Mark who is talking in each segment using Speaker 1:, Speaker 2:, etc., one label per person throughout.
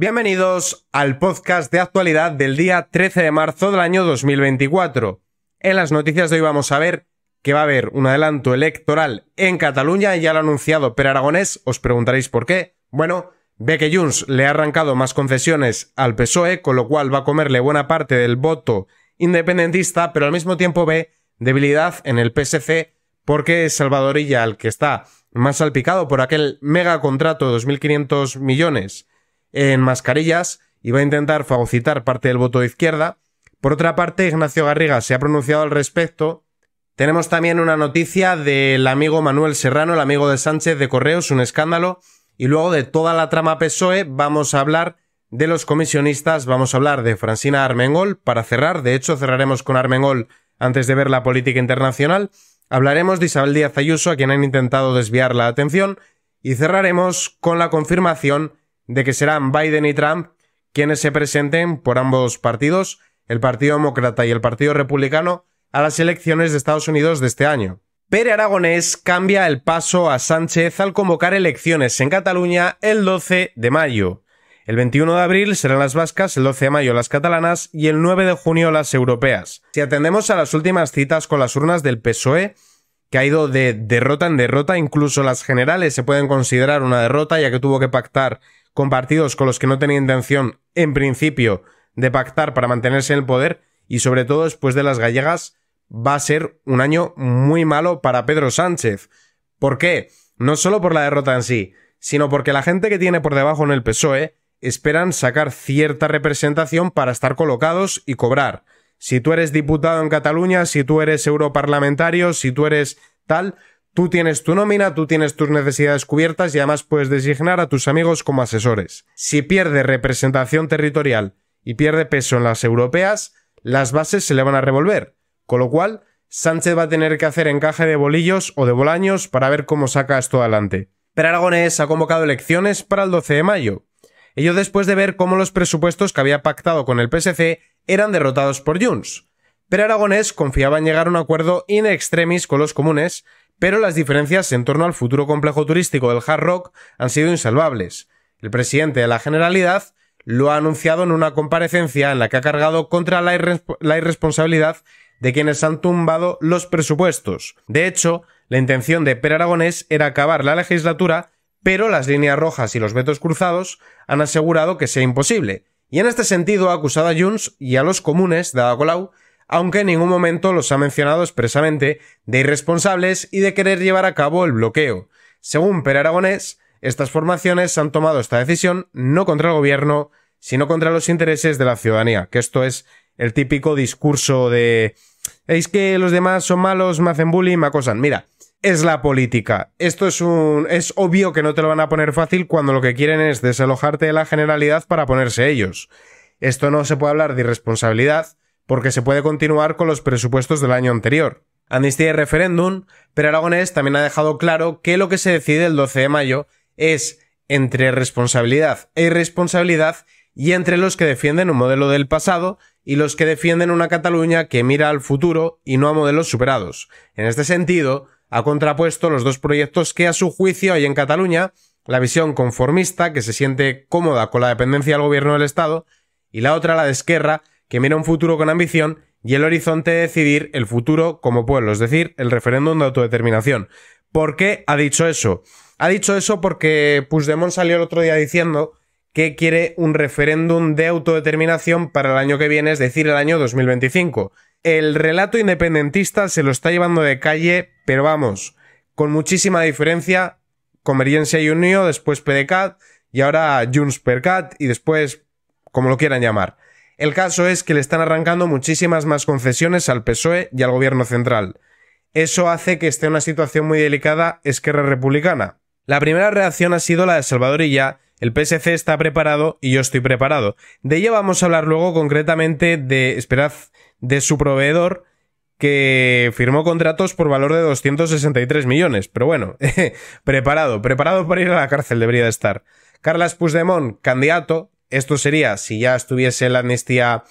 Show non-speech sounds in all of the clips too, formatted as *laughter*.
Speaker 1: Bienvenidos al podcast de actualidad del día 13 de marzo del año 2024. En las noticias de hoy vamos a ver que va a haber un adelanto electoral en Cataluña, ya lo ha anunciado Per Aragonés, os preguntaréis por qué. Bueno, ve que Junts le ha arrancado más concesiones al PSOE, con lo cual va a comerle buena parte del voto independentista, pero al mismo tiempo ve debilidad en el PSC porque es Salvadorilla el que está más salpicado por aquel mega contrato de 2.500 millones en mascarillas y va a intentar fagocitar parte del voto de izquierda. Por otra parte, Ignacio Garriga se ha pronunciado al respecto. Tenemos también una noticia del amigo Manuel Serrano, el amigo de Sánchez de Correos, un escándalo. Y luego de toda la trama PSOE vamos a hablar de los comisionistas, vamos a hablar de Francina Armengol. Para cerrar, de hecho cerraremos con Armengol antes de ver la política internacional. Hablaremos de Isabel Díaz Ayuso, a quien han intentado desviar la atención. Y cerraremos con la confirmación de que serán Biden y Trump quienes se presenten por ambos partidos, el Partido Demócrata y el Partido Republicano, a las elecciones de Estados Unidos de este año. Pere Aragonés cambia el paso a Sánchez al convocar elecciones en Cataluña el 12 de mayo. El 21 de abril serán las vascas, el 12 de mayo las catalanas y el 9 de junio las europeas. Si atendemos a las últimas citas con las urnas del PSOE, que ha ido de derrota en derrota, incluso las generales se pueden considerar una derrota ya que tuvo que pactar compartidos partidos con los que no tenía intención, en principio, de pactar para mantenerse en el poder, y sobre todo después de las gallegas, va a ser un año muy malo para Pedro Sánchez. ¿Por qué? No solo por la derrota en sí, sino porque la gente que tiene por debajo en el PSOE esperan sacar cierta representación para estar colocados y cobrar. Si tú eres diputado en Cataluña, si tú eres europarlamentario, si tú eres tal, Tú tienes tu nómina, tú tienes tus necesidades cubiertas y además puedes designar a tus amigos como asesores. Si pierde representación territorial y pierde peso en las europeas, las bases se le van a revolver, con lo cual Sánchez va a tener que hacer encaje de bolillos o de bolaños para ver cómo saca esto adelante. Pero Aragonés ha convocado elecciones para el 12 de mayo. Ello después de ver cómo los presupuestos que había pactado con el PSC eran derrotados por Junts. Pero Aragonés confiaba en llegar a un acuerdo in extremis con los comunes pero las diferencias en torno al futuro complejo turístico del Hard Rock han sido insalvables. El presidente de la Generalidad lo ha anunciado en una comparecencia en la que ha cargado contra la, irresponsabilidad de quienes han tumbado los presupuestos. De hecho, la intención de Per Aragonés era acabar la legislatura, pero las líneas rojas y los vetos cruzados han asegurado que sea imposible. Y en este sentido ha acusado a Junts y a los comunes de Ada aunque en ningún momento los ha mencionado expresamente de irresponsables y de querer llevar a cabo el bloqueo. Según Per Aragonés, estas formaciones han tomado esta decisión no contra el gobierno, sino contra los intereses de la ciudadanía, que esto es el típico discurso de es que los demás son malos, me hacen bullying, me acosan. Mira, es la política. Esto es un es obvio que no te lo van a poner fácil cuando lo que quieren es desalojarte de la generalidad para ponerse ellos. Esto no se puede hablar de irresponsabilidad porque se puede continuar con los presupuestos del año anterior. Amnistía y referéndum, pero Aragonés también ha dejado claro que lo que se decide el 12 de mayo es entre responsabilidad e irresponsabilidad y entre los que defienden un modelo del pasado y los que defienden una Cataluña que mira al futuro y no a modelos superados. En este sentido, ha contrapuesto los dos proyectos que a su juicio hay en Cataluña, la visión conformista, que se siente cómoda con la dependencia del gobierno del Estado, y la otra, la de Esquerra, que mira un futuro con ambición y el horizonte de decidir el futuro como pueblo, es decir, el referéndum de autodeterminación. ¿Por qué ha dicho eso? Ha dicho eso porque Puigdemont salió el otro día diciendo que quiere un referéndum de autodeterminación para el año que viene, es decir, el año 2025. El relato independentista se lo está llevando de calle, pero vamos, con muchísima diferencia, Convergencia y Unión, después PDCAT y ahora Junts per Cat y después como lo quieran llamar. El caso es que le están arrancando muchísimas más concesiones al PSOE y al gobierno central. Eso hace que esté en una situación muy delicada Esquerra Republicana. La primera reacción ha sido la de Salvador ya. el PSC está preparado y yo estoy preparado. De ella vamos a hablar luego concretamente de, esperad, de su proveedor que firmó contratos por valor de 263 millones. Pero bueno, *laughs* preparado, preparado para ir a la cárcel debería de estar. Carles Puigdemont, candidato, esto sería si ya estuviese la amnistía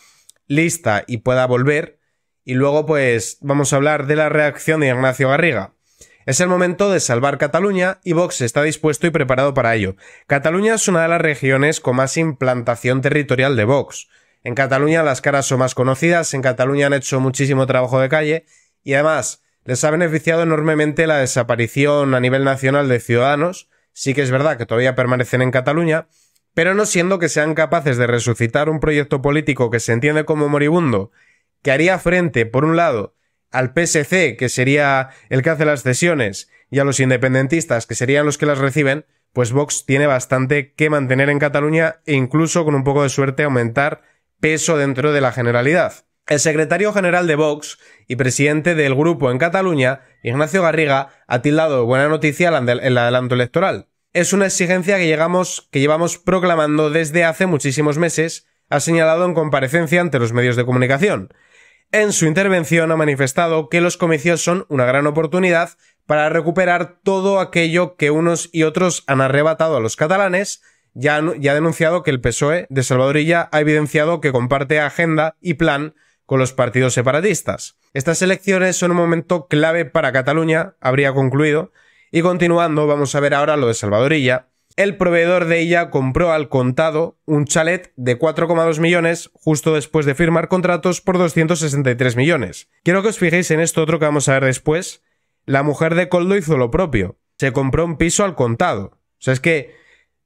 Speaker 1: lista y pueda volver. Y luego, pues, vamos a hablar de la reacción de Ignacio Garriga. Es el momento de salvar Cataluña y Vox está dispuesto y preparado para ello. Cataluña es una de las regiones con más implantación territorial de Vox. En Cataluña las caras son más conocidas, en Cataluña han hecho muchísimo trabajo de calle y además les ha beneficiado enormemente la desaparición a nivel nacional de ciudadanos. Sí que es verdad que todavía permanecen en Cataluña, pero no siendo que sean capaces de resucitar un proyecto político que se entiende como moribundo, que haría frente, por un lado, al PSC, que sería el que hace las cesiones, y a los independentistas, que serían los que las reciben, pues Vox tiene bastante que mantener en Cataluña e incluso con un poco de suerte aumentar peso dentro de la generalidad. El secretario general de Vox y presidente del grupo en Cataluña, Ignacio Garriga, ha tildado buena noticia el adelanto electoral es una exigencia que, llevamos proclamando desde hace muchísimos meses, ha señalado en comparecencia ante los medios de comunicación. En su intervención ha manifestado que los comicios son una gran oportunidad para recuperar todo aquello que unos y otros han arrebatado a los catalanes, ya, ha denunciado que el PSOE de Salvadorilla ha evidenciado que comparte agenda y plan con los partidos separatistas. Estas elecciones son un momento clave para Cataluña, habría concluido, y continuando, vamos a ver ahora lo de Salvadorilla. El proveedor de ella compró al contado un chalet de 4,2 millones justo después de firmar contratos por 263 millones. Quiero que os fijéis en esto otro que vamos a ver después. La mujer de Coldo hizo lo propio. Se compró un piso al contado. O sea, es que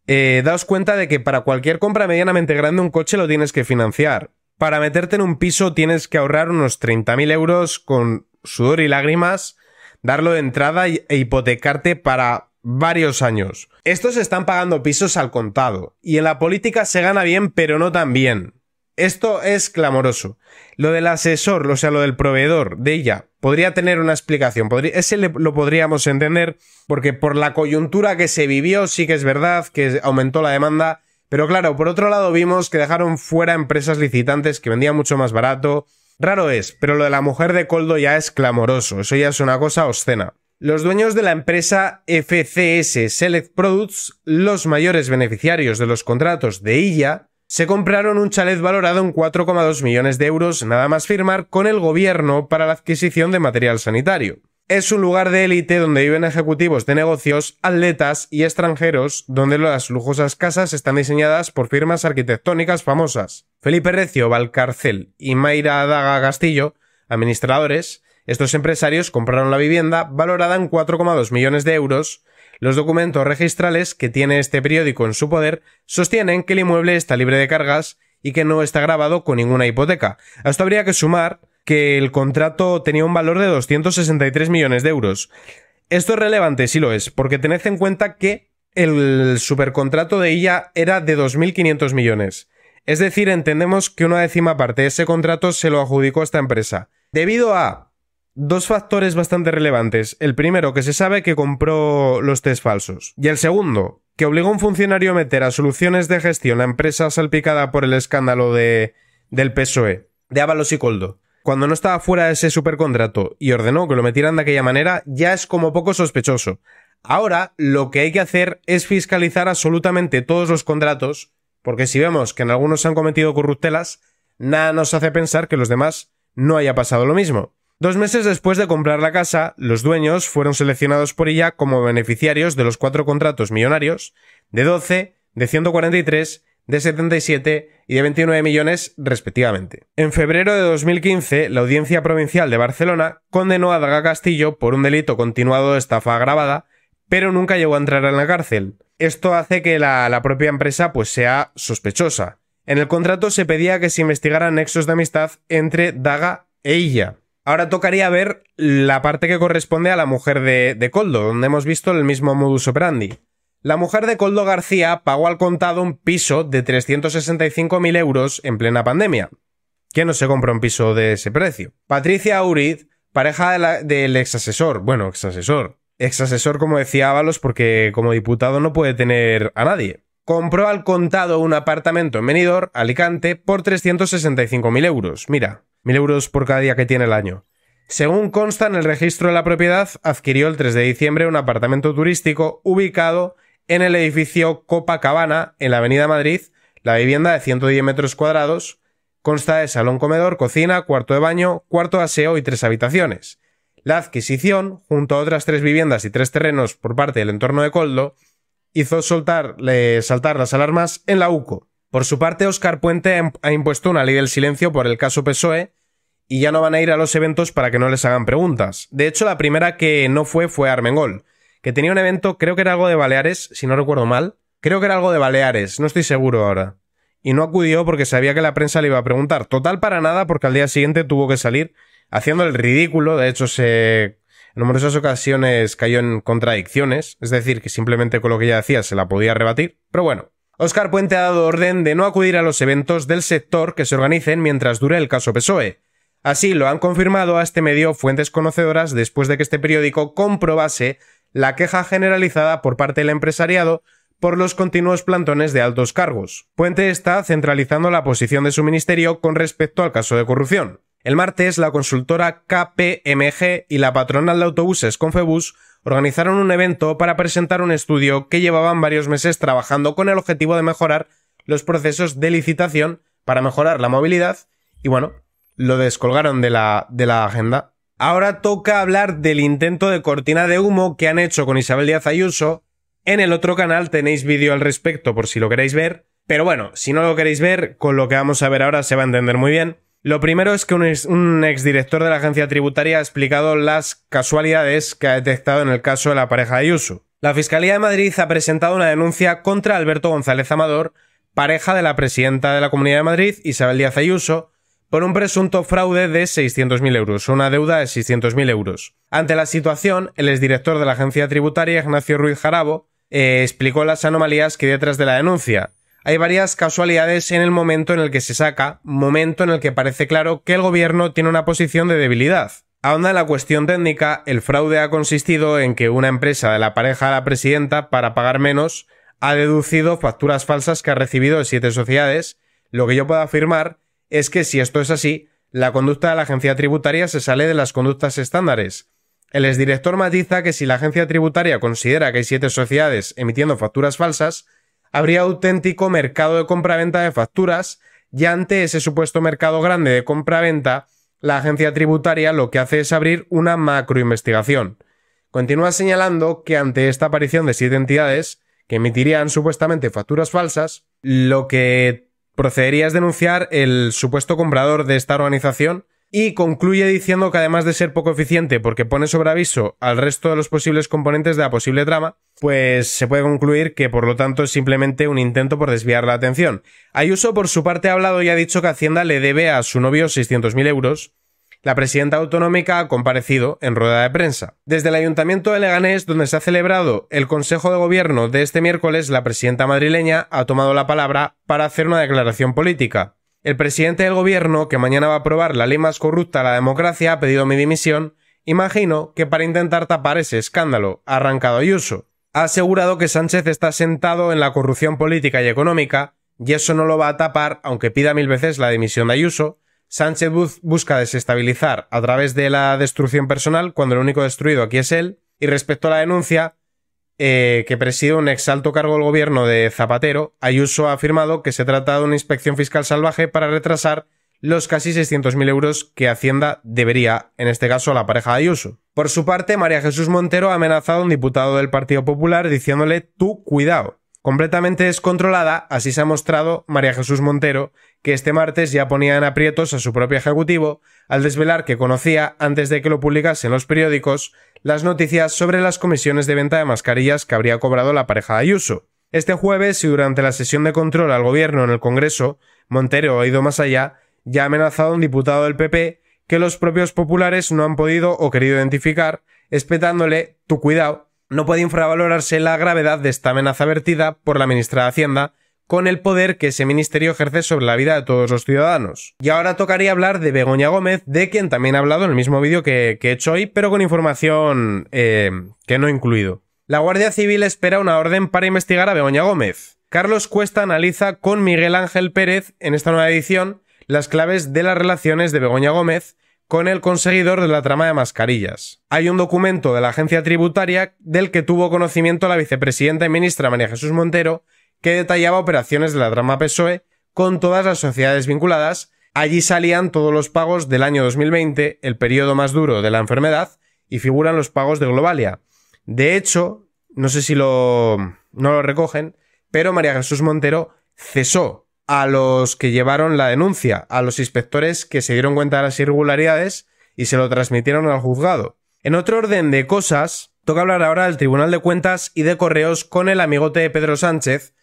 Speaker 1: eh, daos cuenta de que para cualquier compra medianamente grande un coche lo tienes que financiar. Para meterte en un piso tienes que ahorrar unos 30.000 euros con sudor y lágrimas darlo de entrada e hipotecarte para varios años. Estos están pagando pisos al contado, y en la política se gana bien, pero no tan bien. Esto es clamoroso. Lo del asesor, o sea, lo del proveedor de ella, podría tener una explicación. Podría, ese lo podríamos entender porque por la coyuntura que se vivió sí que es verdad que aumentó la demanda. Pero claro, por otro lado vimos que dejaron fuera empresas licitantes que vendían mucho más barato, Raro es, pero lo de la mujer de Coldo ya es clamoroso, eso ya es una cosa obscena. Los dueños de la empresa FCS Select Products, los mayores beneficiarios de los contratos de ILLA, se compraron un chalet valorado en 4,2 millones de euros nada más firmar con el gobierno para la adquisición de material sanitario. Es un lugar de élite donde viven ejecutivos de negocios, atletas y extranjeros, donde las lujosas casas están diseñadas por firmas arquitectónicas famosas. Felipe Recio Valcarcel y Mayra Daga Castillo, administradores, estos empresarios compraron la vivienda valorada en 4,2 millones de euros. Los documentos registrales que tiene este periódico en su poder sostienen que el inmueble está libre de cargas y que no está grabado con ninguna hipoteca. esto habría que sumar que el contrato tenía un valor de 263 millones de euros. Esto es relevante, sí lo es, porque tened en cuenta que el supercontrato de ella era de 2.500 millones. Es decir, entendemos que una décima parte de ese contrato se lo adjudicó a esta empresa. Debido a dos factores bastante relevantes. El primero, que se sabe que compró los test falsos. Y el segundo, que obligó a un funcionario a meter a soluciones de gestión a empresa salpicada por el escándalo de, del PSOE, de Ábalos y Coldo cuando no estaba fuera de ese supercontrato y ordenó que lo metieran de aquella manera, ya es como poco sospechoso. Ahora lo que hay que hacer es fiscalizar absolutamente todos los contratos, porque si vemos que en algunos se han cometido corruptelas, nada nos hace pensar que los demás no haya pasado lo mismo. Dos meses después de comprar la casa, los dueños fueron seleccionados por ella como beneficiarios de los cuatro contratos millonarios, de 12, de 143 de 77 y de 29 millones respectivamente. En febrero de 2015, la Audiencia Provincial de Barcelona condenó a Daga Castillo por un delito continuado de estafa agravada, pero nunca llegó a entrar en la cárcel. Esto hace que la, propia empresa pues, sea sospechosa. En el contrato se pedía que se investigaran nexos de amistad entre Daga e ella. Ahora tocaría ver la parte que corresponde a la mujer de, de Coldo, donde hemos visto el mismo modus operandi. La mujer de Coldo García pagó al contado un piso de 365.000 euros en plena pandemia. ¿Quién no se compra un piso de ese precio? Patricia Aurid, pareja del exasesor, bueno, exasesor, exasesor como decía Ábalos porque como diputado no puede tener a nadie, compró al contado un apartamento en Menidor, Alicante, por 365.000 euros. Mira, 1.000 euros por cada día que tiene el año. Según consta en el registro de la propiedad, adquirió el 3 de diciembre un apartamento turístico ubicado en el edificio Copacabana, en la Avenida Madrid, la vivienda de 110 metros cuadrados consta de salón comedor, cocina, cuarto de baño, cuarto de aseo y tres habitaciones. La adquisición, junto a otras tres viviendas y tres terrenos por parte del entorno de Coldo, hizo saltar las alarmas en la UCO. Por su parte, Oscar Puente ha impuesto una ley del silencio por el caso PSOE y ya no van a ir a los eventos para que no les hagan preguntas. De hecho, la primera que no fue fue Armengol, que tenía un evento, creo que era algo de Baleares, si no recuerdo mal. Creo que era algo de Baleares, no estoy seguro ahora. Y no acudió porque sabía que la prensa le iba a preguntar. Total para nada, porque al día siguiente tuvo que salir haciendo el ridículo. De hecho, se, en numerosas ocasiones cayó en contradicciones. Es decir, que simplemente con lo que ella decía se la podía rebatir. Pero bueno. Oscar Puente ha dado orden de no acudir a los eventos del sector que se organicen mientras dure el caso PSOE. Así lo han confirmado a este medio fuentes conocedoras después de que este periódico comprobase la queja generalizada por parte del empresariado por los continuos plantones de altos cargos. Puente está centralizando la posición de su ministerio con respecto al caso de corrupción. El martes, la consultora KPMG y la patronal de autobuses Confebus organizaron un evento para presentar un estudio que llevaban varios meses trabajando con el objetivo de mejorar los procesos de licitación para mejorar la movilidad y bueno, lo descolgaron de la, de la agenda. Ahora toca hablar del intento de cortina de humo que han hecho con Isabel Díaz Ayuso. En el otro canal tenéis vídeo al respecto por si lo queréis ver. Pero bueno, si no lo queréis ver, con lo que vamos a ver ahora se va a entender muy bien. Lo primero es que un, exdirector de la agencia tributaria ha explicado las casualidades que ha detectado en el caso de la pareja de Ayuso. La Fiscalía de Madrid ha presentado una denuncia contra Alberto González Amador, pareja de la presidenta de la Comunidad de Madrid, Isabel Díaz Ayuso, por un presunto fraude de 600.000 euros, una deuda de 600.000 euros. Ante la situación, el exdirector de la agencia tributaria, Ignacio Ruiz Jarabo, eh, explicó las anomalías que hay detrás de la denuncia. Hay varias casualidades en el momento en el que se saca, momento en el que parece claro que el gobierno tiene una posición de debilidad. Ahonda en la cuestión técnica, el fraude ha consistido en que una empresa de la pareja de la presidenta, para pagar menos, ha deducido facturas falsas que ha recibido de siete sociedades, lo que yo puedo afirmar es que si esto es así, la conducta de la agencia tributaria se sale de las conductas estándares. El exdirector matiza que si la agencia tributaria considera que hay siete sociedades emitiendo facturas falsas, habría auténtico mercado de compraventa de facturas y ante ese supuesto mercado grande de compraventa, la agencia tributaria lo que hace es abrir una macroinvestigación. Continúa señalando que ante esta aparición de siete entidades que emitirían supuestamente facturas falsas, lo que procederías denunciar el supuesto comprador de esta organización y concluye diciendo que además de ser poco eficiente porque pone sobre aviso al resto de los posibles componentes de la posible trama, pues se puede concluir que por lo tanto es simplemente un intento por desviar la atención. Ayuso por su parte ha hablado y ha dicho que Hacienda le debe a su novio 600.000 euros la presidenta autonómica ha comparecido en rueda de prensa. Desde el Ayuntamiento de Leganés, donde se ha celebrado el Consejo de Gobierno de este miércoles, la presidenta madrileña ha tomado la palabra para hacer una declaración política. El presidente del Gobierno, que mañana va a aprobar la ley más corrupta a la democracia, ha pedido mi dimisión, imagino que para intentar tapar ese escándalo, ha arrancado Ayuso. Ha asegurado que Sánchez está sentado en la corrupción política y económica, y eso no lo va a tapar, aunque pida mil veces la dimisión de Ayuso, Sánchez busca desestabilizar a través de la destrucción personal cuando el único destruido aquí es él. Y respecto a la denuncia eh, que preside un exalto cargo del gobierno de Zapatero, Ayuso ha afirmado que se trata de una inspección fiscal salvaje para retrasar los casi 600.000 euros que Hacienda debería, en este caso, a la pareja de Ayuso. Por su parte, María Jesús Montero ha amenazado a un diputado del Partido Popular diciéndole tú cuidado. Completamente descontrolada, así se ha mostrado María Jesús Montero que este martes ya ponía en aprietos a su propio ejecutivo al desvelar que conocía, antes de que lo publicasen los periódicos, las noticias sobre las comisiones de venta de mascarillas que habría cobrado la pareja Ayuso. Este jueves, y durante la sesión de control al gobierno en el Congreso, Montero ha ido más allá ya ha amenazado a un diputado del PP que los propios populares no han podido o querido identificar, espetándole tu cuidado. No puede infravalorarse la gravedad de esta amenaza vertida por la ministra de Hacienda con el poder que ese ministerio ejerce sobre la vida de todos los ciudadanos. Y ahora tocaría hablar de Begoña Gómez, de quien también he hablado en el mismo vídeo que, he hecho hoy, pero con información eh, que no he incluido. La Guardia Civil espera una orden para investigar a Begoña Gómez. Carlos Cuesta analiza con Miguel Ángel Pérez, en esta nueva edición, las claves de las relaciones de Begoña Gómez con el conseguidor de la trama de mascarillas. Hay un documento de la agencia tributaria del que tuvo conocimiento la vicepresidenta y ministra María Jesús Montero que detallaba operaciones de la drama PSOE con todas las sociedades vinculadas. Allí salían todos los pagos del año 2020, el periodo más duro de la enfermedad, y figuran los pagos de Globalia. De hecho, no sé si lo, no lo recogen, pero María Jesús Montero cesó a los que llevaron la denuncia, a los inspectores que se dieron cuenta de las irregularidades y se lo transmitieron al juzgado. En otro orden de cosas, toca hablar ahora del Tribunal de Cuentas y de Correos con el amigote Pedro Sánchez,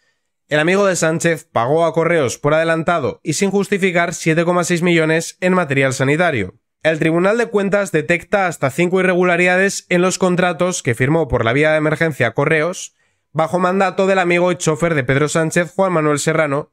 Speaker 1: el amigo de Sánchez pagó a Correos por adelantado y sin justificar 7,6 millones en material sanitario. El Tribunal de Cuentas detecta hasta cinco irregularidades en los contratos que firmó por la vía de emergencia Correos, bajo mandato del amigo y chofer de Pedro Sánchez, Juan Manuel Serrano,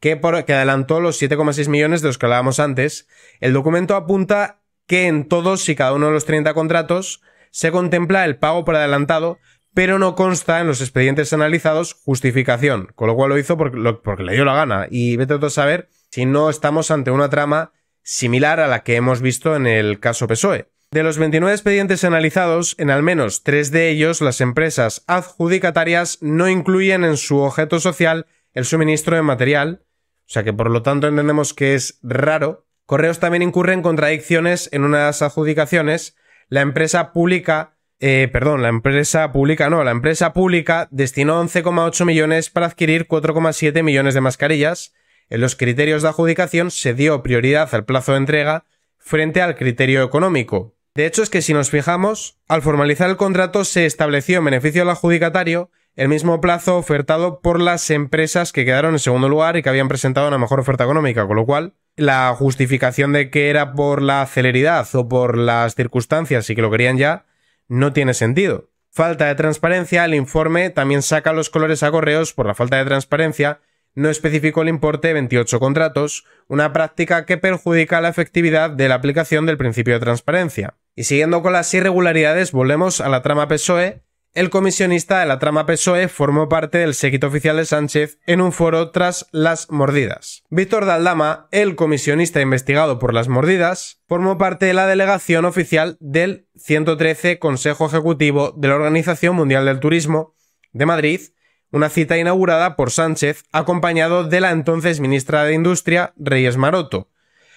Speaker 1: que, que adelantó los 7,6 millones de los que hablábamos antes. El documento apunta que en todos y cada uno de los 30 contratos se contempla el pago por adelantado, pero no consta en los expedientes analizados justificación, con lo cual lo hizo porque, le dio la gana. Y vete a saber si no estamos ante una trama similar a la que hemos visto en el caso PSOE. De los 29 expedientes analizados, en al menos tres de ellos las empresas adjudicatarias no incluyen en su objeto social el suministro de material, o sea que por lo tanto entendemos que es raro. Correos también incurren contradicciones en unas adjudicaciones. La empresa pública eh, perdón, la empresa pública, no, la empresa pública destinó 11,8 millones para adquirir 4,7 millones de mascarillas. En los criterios de adjudicación se dio prioridad al plazo de entrega frente al criterio económico. De hecho, es que si nos fijamos, al formalizar el contrato se estableció en beneficio del adjudicatario el mismo plazo ofertado por las empresas que quedaron en segundo lugar y que habían presentado una mejor oferta económica, con lo cual la justificación de que era por la celeridad o por las circunstancias y que lo querían ya no tiene sentido. Falta de transparencia, el informe también saca los colores a correos por la falta de transparencia, no especificó el importe de 28 contratos, una práctica que perjudica la efectividad de la aplicación del principio de transparencia. Y siguiendo con las irregularidades, volvemos a la trama PSOE, el comisionista de la trama PSOE formó parte del séquito oficial de Sánchez en un foro tras las mordidas. Víctor Daldama, el comisionista investigado por las mordidas, formó parte de la delegación oficial del 113 Consejo Ejecutivo de la Organización Mundial del Turismo de Madrid, una cita inaugurada por Sánchez acompañado de la entonces ministra de Industria, Reyes Maroto.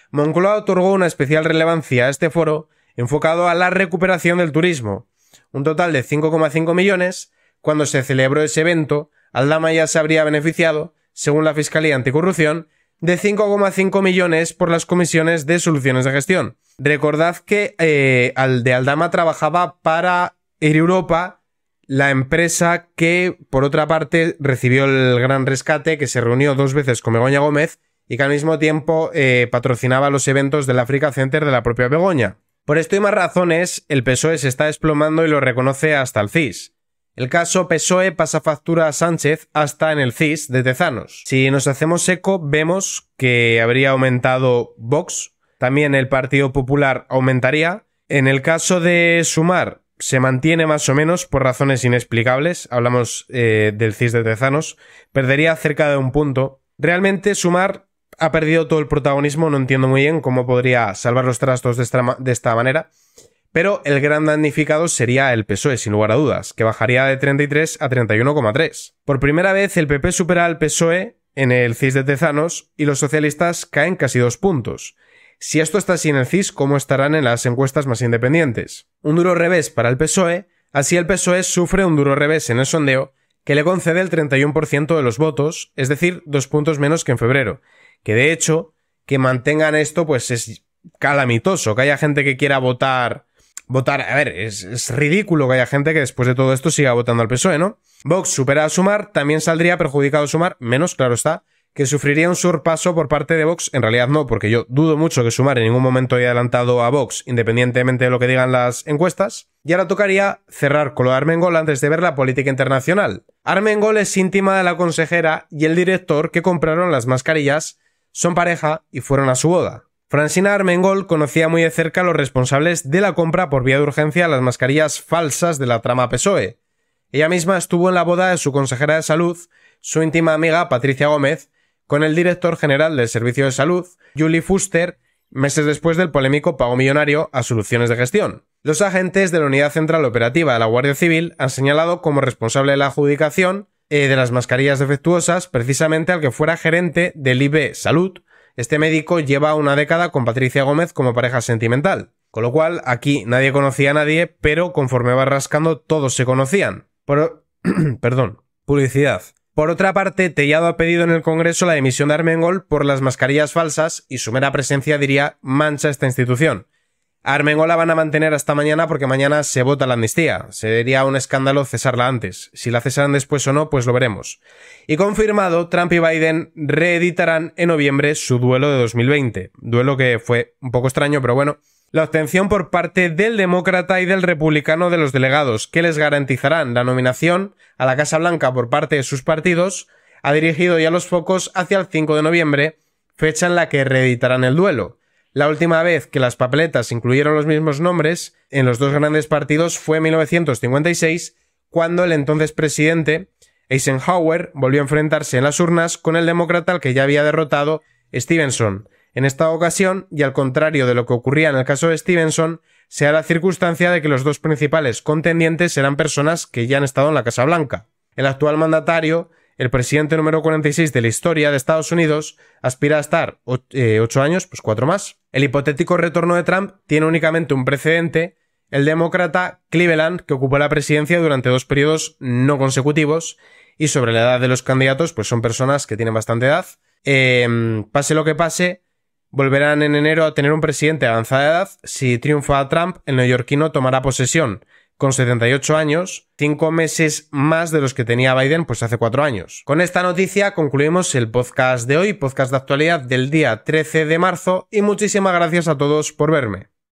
Speaker 1: Moncloa otorgó una especial relevancia a este foro enfocado a la recuperación del turismo, un total de 5,5 millones, cuando se celebró ese evento, Aldama ya se habría beneficiado, según la Fiscalía Anticorrupción, de 5,5 millones por las comisiones de soluciones de gestión. Recordad que eh, de Aldama trabajaba para Europa, la empresa que, por otra parte, recibió el gran rescate, que se reunió dos veces con Begoña Gómez y que al mismo tiempo eh, patrocinaba los eventos del Africa Center de la propia Begoña. Por esto y más razones, el PSOE se está desplomando y lo reconoce hasta el CIS. El caso PSOE pasa factura a Sánchez hasta en el CIS de Tezanos. Si nos hacemos eco, vemos que habría aumentado Vox, también el Partido Popular aumentaría. En el caso de Sumar, se mantiene más o menos por razones inexplicables, hablamos eh, del CIS de Tezanos, perdería cerca de un punto. Realmente Sumar ha perdido todo el protagonismo, no entiendo muy bien cómo podría salvar los trastos de esta, manera, pero el gran damnificado sería el PSOE, sin lugar a dudas, que bajaría de 33 a 31,3. Por primera vez el PP supera al PSOE en el CIS de Tezanos y los socialistas caen casi dos puntos. Si esto está así en el CIS, ¿cómo estarán en las encuestas más independientes? Un duro revés para el PSOE, así el PSOE sufre un duro revés en el sondeo que le concede el 31% de los votos, es decir, dos puntos menos que en febrero, que de hecho, que mantengan esto, pues es calamitoso. Que haya gente que quiera votar. Votar. A ver, es, ridículo que haya gente que después de todo esto siga votando al PSOE, ¿no? Vox supera a Sumar, también saldría perjudicado Sumar, menos, claro está, que sufriría un surpaso por parte de Vox. En realidad no, porque yo dudo mucho que Sumar en ningún momento haya adelantado a Vox, independientemente de lo que digan las encuestas. Y ahora tocaría cerrar con lo de Armengol antes de ver la política internacional. Armengol es íntima de la consejera y el director que compraron las mascarillas son pareja y fueron a su boda. Francina Armengol conocía muy de cerca a los responsables de la compra por vía de urgencia de las mascarillas falsas de la trama PSOE. Ella misma estuvo en la boda de su consejera de salud, su íntima amiga Patricia Gómez, con el director general del Servicio de Salud, Julie Fuster, meses después del polémico pago millonario a soluciones de gestión. Los agentes de la Unidad Central Operativa de la Guardia Civil han señalado como responsable de la adjudicación eh, de las mascarillas defectuosas precisamente al que fuera gerente del IB Salud. Este médico lleva una década con Patricia Gómez como pareja sentimental. Con lo cual, aquí nadie conocía a nadie, pero conforme va rascando, todos se conocían. *clears throat* Perdón. Publicidad. Por otra parte, Tellado ha pedido en el Congreso la dimisión de Armengol por las mascarillas falsas y su mera presencia, diría, mancha esta institución la van a mantener hasta mañana porque mañana se vota la amnistía. Sería un escándalo cesarla antes. Si la cesarán después o no, pues lo veremos. Y confirmado, Trump y Biden reeditarán en noviembre su duelo de 2020. Duelo que fue un poco extraño, pero bueno. La obtención por parte del demócrata y del republicano de los delegados, que les garantizarán la nominación a la Casa Blanca por parte de sus partidos, ha dirigido ya los focos hacia el 5 de noviembre, fecha en la que reeditarán el duelo. La última vez que las papeletas incluyeron los mismos nombres en los dos grandes partidos fue en 1956, cuando el entonces presidente Eisenhower volvió a enfrentarse en las urnas con el demócrata al que ya había derrotado Stevenson. En esta ocasión, y al contrario de lo que ocurría en el caso de Stevenson, se da la circunstancia de que los dos principales contendientes eran personas que ya han estado en la Casa Blanca. El actual mandatario el presidente número 46 de la historia de Estados Unidos aspira a estar 8 eh, años, pues 4 más. El hipotético retorno de Trump tiene únicamente un precedente, el demócrata Cleveland, que ocupó la presidencia durante dos periodos no consecutivos, y sobre la edad de los candidatos, pues son personas que tienen bastante edad. Em, pase lo que pase, volverán en enero a tener un presidente de avanzada edad. Si triunfa Trump, el neoyorquino tomará posesión con 78 años, cinco meses más de los que tenía Biden pues hace cuatro años. Con esta noticia concluimos el podcast de hoy, podcast de actualidad del día 13 de marzo y muchísimas gracias a todos por verme.